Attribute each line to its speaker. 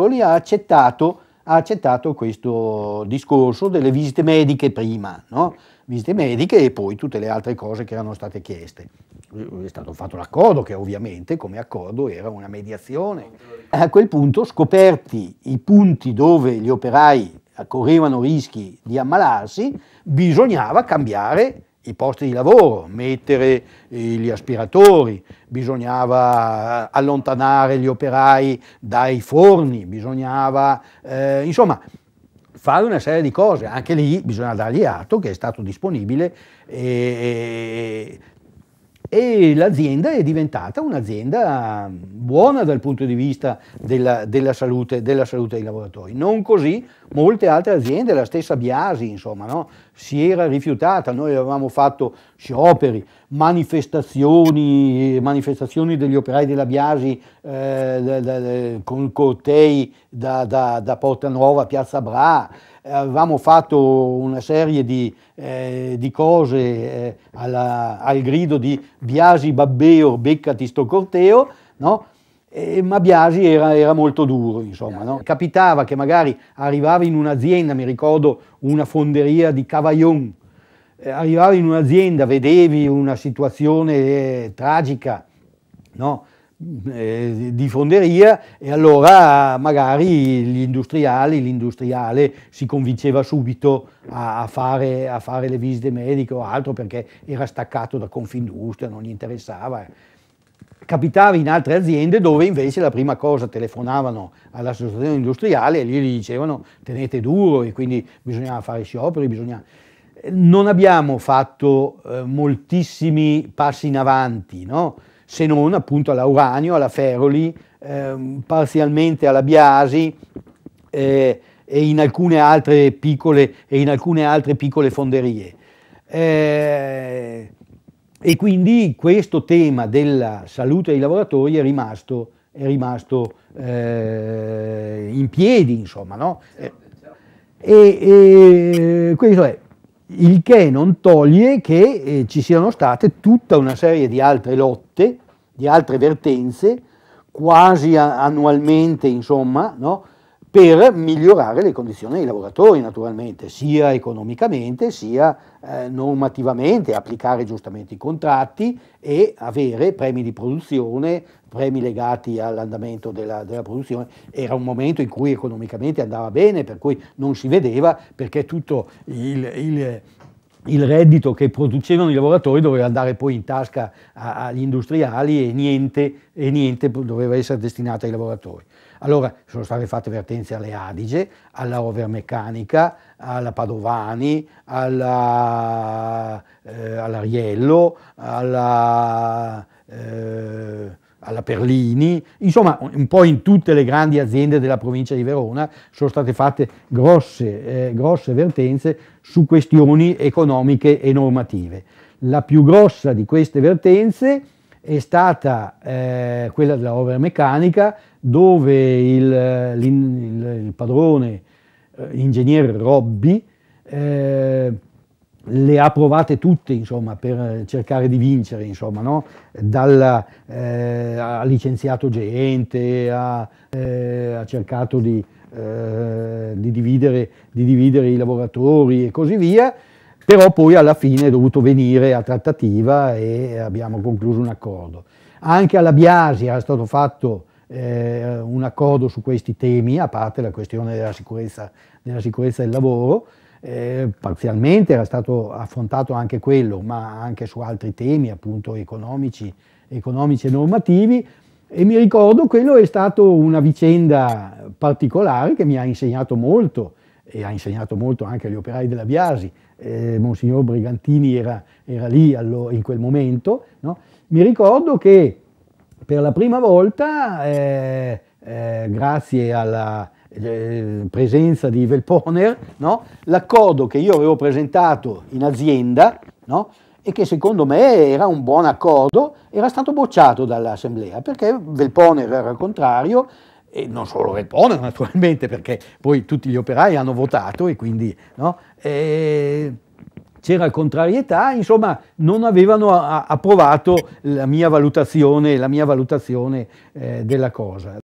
Speaker 1: Bertoni ha accettato, ha accettato questo discorso delle visite mediche prima, no? visite mediche e poi tutte le altre cose che erano state chieste. Eh, è stato fatto l'accordo che ovviamente come accordo era una mediazione. A quel punto, scoperti i punti dove gli operai correvano rischi di ammalarsi, bisognava cambiare i posti di lavoro, mettere eh, gli aspiratori, bisognava eh, allontanare gli operai dai forni, bisognava eh, insomma fare una serie di cose, anche lì bisogna dargli atto che è stato disponibile e, eh, e l'azienda è diventata un'azienda buona dal punto di vista della, della, salute, della salute dei lavoratori, non così molte altre aziende, la stessa Biasi, insomma, no? si era rifiutata, noi avevamo fatto scioperi, manifestazioni, manifestazioni degli operai della Biasi eh, da, con cortei da, da, Porta Nuova a Piazza Bra, avevamo fatto una serie di, eh, di cose eh, alla, al grido di Biasi Babbeo, beccati sto corteo, no? Eh, ma Biasi era, era, molto duro, insomma. No? Capitava che magari arrivava in un'azienda, mi ricordo una fonderia di Cavaillon, eh, arrivavi in un'azienda, vedevi una situazione eh, tragica no? Mm, eh, di fonderia e allora magari gli industriali, l'industriale si convinceva subito a, a, fare, a fare le visite mediche o altro perché era staccato da Confindustria, non gli interessava. Eh capitava in altre aziende dove invece la prima cosa telefonavano all'associazione industriale e gli dicevano tenete duro e quindi bisognava fare scioperi, bisognava... Non abbiamo fatto eh, moltissimi passi in avanti, no? se non appunto alla Uranio, alla Feroli, eh, parzialmente alla Biasi eh, e in alcune altre piccole, e in alcune altre piccole fonderie. Eh, e quindi questo tema della salute dei lavoratori è rimasto, è rimasto eh, in piedi, insomma, no? E, e eh, questo è. Il che non toglie che eh, ci siano state tutta una serie di altre lotte, di altre vertenze, quasi a, annualmente, insomma, no? per migliorare le condizioni dei lavoratori naturalmente, sia economicamente sia eh, normativamente, applicare giustamente i contratti e avere premi di produzione, premi legati all'andamento della, della, produzione. Era un momento in cui economicamente andava bene, per cui non si vedeva perché tutto il, il il reddito che producevano i lavoratori doveva andare poi in tasca agli industriali e niente, e niente doveva essere destinato ai lavoratori. Allora sono state fatte vertenze alle Adige, alla Overmeccanica, alla Padovani, alla, eh, all'Ariello, alla, eh, alla Perlini, insomma un po' in tutte le grandi aziende della provincia di Verona sono state fatte grosse, eh, grosse vertenze su questioni economiche e normative. La più grossa di queste vertenze è stata eh, quella della opera meccanica dove il, il, il padrone, eh, ingegnere Robby, eh, le ha provate tutte insomma, per cercare di vincere, insomma, no? Dalla, eh, ha licenziato gente, ha, eh, ha cercato di, eh, di, dividere, di dividere i lavoratori e così via, però poi alla fine è dovuto venire a trattativa e abbiamo concluso un accordo. Anche alla Biasi era stato fatto eh, un accordo su questi temi, a parte la questione della sicurezza, della sicurezza del lavoro, eh, parzialmente era stato affrontato anche quello, ma anche su altri temi appunto economici, economici e normativi, e mi ricordo quello è stata una vicenda particolare che mi ha insegnato molto, e ha insegnato molto anche agli operai della Biasi, eh, Monsignor Brigantini era, era lì allo, in quel momento, no? mi ricordo che per la prima volta, eh, eh, grazie alla eh, presenza di Velponer, no? l'accordo che io avevo presentato in azienda no? e che secondo me era un buon accordo, era stato bocciato dall'Assemblea perché Velponer era contrario e non solo Red Bonner naturalmente, perché poi tutti gli operai hanno votato e quindi no? e c'era contrarietà, insomma non avevano approvato la mia valutazione, la mia valutazione eh, della cosa.